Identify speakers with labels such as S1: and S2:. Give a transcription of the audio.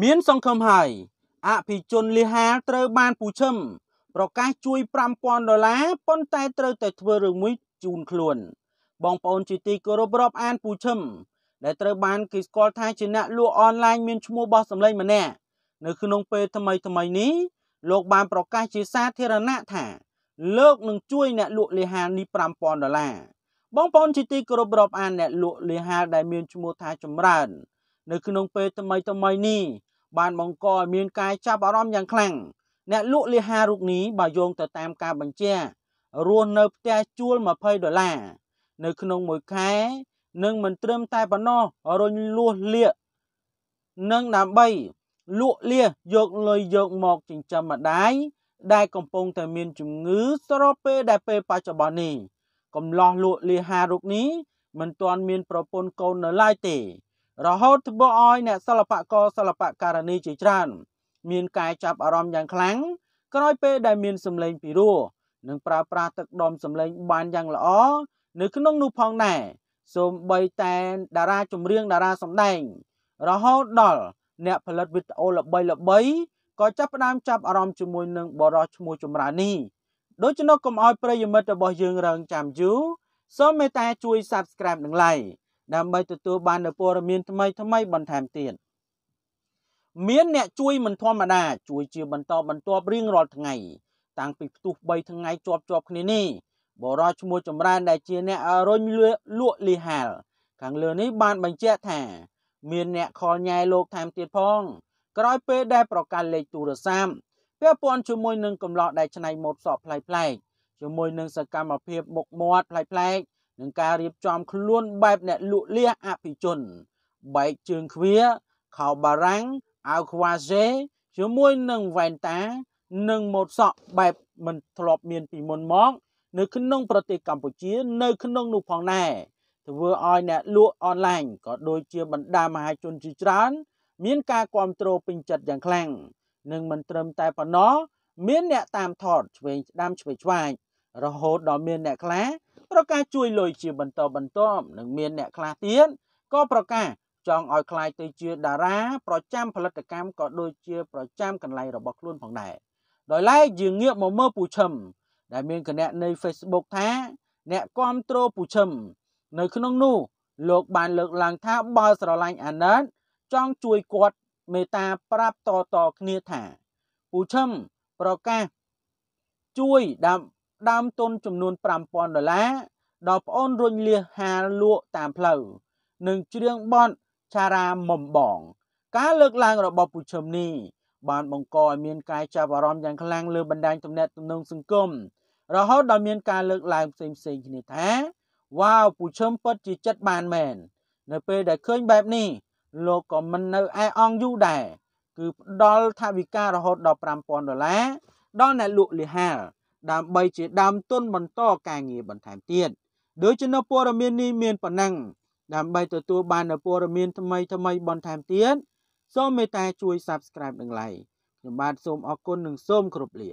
S1: មានសង្ឃឹមហើយអភិជនលីហាលត្រូវបានពូឈឹមប្រកាសជួយ5000ដុល្លារប៉ុន្តែត្រូវតែធ្វើរឿងមួយជូនខ្លួន បងប្អូនជាទីគោរពរាប់អានពូឈឹមដែលត្រូវបានគេស្គាល់ថាជាអ្នកលក់អនឡាញមានឈ្មោះបោះសម្លេងម្នាក់នៅក្នុងពេលថ្មីថ្មីនេះលោកបានប្រកាស ជាសាធារណៈថាលោកនឹងជួយអ្នកលក់លីហាលនេះ5000ដុល្លារបងប្អូនជាទីគោរពរាប់អានអ្នកលក់លីហាលដែលមានឈ្មោះថាចម្រើននៅក្នុងពេលថ្មីថ្មីនេះបានបង្កឲ្យមានការចាប់អារម្មណ៍យ៉ាងខ្លាំងអ្នកលក់លាហារូបនេះបើយោងទៅតាមការបញ្ជាក់រស់នៅផ្ទះជួល20ដុល្លារនៅក្នុងមួយខែនឹងមិនត្រឹមតែប៉ុណ្ណោះរុញលួសលៀកនិងដើម្បីលក់លៀសយកលុយយកមកចិញ្ចឹមម្ដាយដែលកំពុងតែមានជំងឺស្របពេលដែលពេលបច្ចុប្បន្ននេះ កំឡោះលក់លៀសហារូបនេះមិនទាន់មាន ប្រពន្ធកូននៅឡើយទេរហូតធ្វើឲ្យអ្នកសិល្បករសិល្បករនីជាច្រើនមានការចាប់អារម្មណ៍យ៉ាងខ្លាំងក្រោយពេលដែលមានសម្លេងពីរោះនិងប្រើប្រាស់ទឹកដមសម្លេង បានយ៉ាងល្អ នៅក្នុងនោះផងដែរសូម្បីតែតារាចម្រៀងតារាសម្ដែង រហូតដល់អ្នកផលិតវីដេអូល្បីល្បីក៏ចាប់ផ្ដើមចាប់អារម្មណ៍ជាមួយនឹងបរិយឈ្មោះចម្រើននេះដូច្នោះកុំឲ្យប្រិយមិត្តរបស់យើងរងចាំយូរសូមមេត្តាជួយ Subscribe និង Like ដើម្បីទទួលបាននូវព័ត៌មានថ្មី ថ្មីបន្ថែមទៀតមានអ្នកជួយមិនធម្មតាជួយជាបន្តបន្ទាប់រៀងរាល់ថ្ងៃ តាំងពីផ្ទុះ3ថ្ងៃជាប់ជាប់គ្នានេះបរោះឈ្មោះចម្រើនដែលជាអ្នករុញលក់លីហាលខាងលើនេះ បានបញ្ជាក់ថា មានអ្នកខលញ៉ែលោកថែមទៀតផង ក្រោយពេលដែលប្រកាសលេខទូរស័ព្ទពាក់ព័ន្ធជាមួយនឹងកំឡោះដែលឆ្នៃម៉ូតសក់ផ្លៃផ្លែកជាមួយនឹងសកម្មភាពមុខមាត់ផ្លៃផ្លែកនិងការរៀបចំខ្លួនបែបអ្នកលក់លះអភិជនបែកជើងឃ្វាខោបារាំងអាវខ្វាសេជាមួយនឹងវ៉ែនតា និងម៉ូតសក់បែបមិនធ្លាប់មានពីមុនមក នៅក្នុងប្រទេសកម្ពុជា នៅក្នុងនោះផងដែរធ្វើឲ្យអ្នកលក់អនឡាញក៏ដូចជាបណ្ដាមហាជនជាច្រើន មាន ការគ្រប់គ្រងពេញចិត្តយ៉ាងខ្លាំងនិងមិនត្រឹមតែប៉ុណ្ណោះមានអ្នកតាមថតឆ្វេងស្ដាំឆ្វេងឆ្វាយរហូតដល់មានអ្នកខ្លះប្រកាសជួយលុយជាបន្តបន្ទាប់និងមានអ្នកខ្លះទៀតក៏ប្រកាសចង់ឲ្យខ្លាយទៅជាតារាប្រចាំផលិតកម្មក៏ដូចជាប្រចាំកន្លែងរបស់ខ្លួនផងដែរដោយឡែកជាងាកមកមើលពូឈឹមដែលមានគណៈនៅ Facebook ថាអ្នកគាំទ្រពូឈឹមនៅក្នុងនោះលោកបានលើកឡើងថាបើស្រឡាញ់អាណិតចង់ជួយគាត់មេត្តាប្រាប់តតគ្នាថា ពូឈឹមប្រកាសជួយដើម្បីដើមទុនចំនួន5000ដុល្លារដល់ប្អូនរុញលៀសហាលលក់តាមផ្លូវនិងច្រៀងបន់ឆារាមុំបង ការលើកឡើងរបស់ពូឈឹមនេះបានបង្កឲ្យមានការចាប់អារម្មណ៍យ៉ាងខ្លាំងលើបណ្ដាញទំនាក់ទំនងសង្គមរហូតដល់មានការលើកឡើងផ្សេងផ្សេងគ្នាថាវ៉ាវពូឈឹមពិតជាចិត្តបានមែននៅពេលដែលឃើញបែបនេះលោកក៏មិននៅឯអង្គយូរដែរគឺផ្ដល់ថវិការហូតដល់5000ដុល្លារដល់អ្នកលក់លិហាលដើម្បីជាដើមទុនបន្តការងារបន្ថែមទៀតដូចជានៅព័ត៌មាននេះមានប៉ុណ្ណឹងដើម្បីទទួលបាននូវព័ត៌មានថ្មីថ្មីបន្ថែមទៀតសូមមេត្តាជួយ Subscribe និង Like ខ្ញុំបាទសូមអរគុណនិងសូមគោរពលា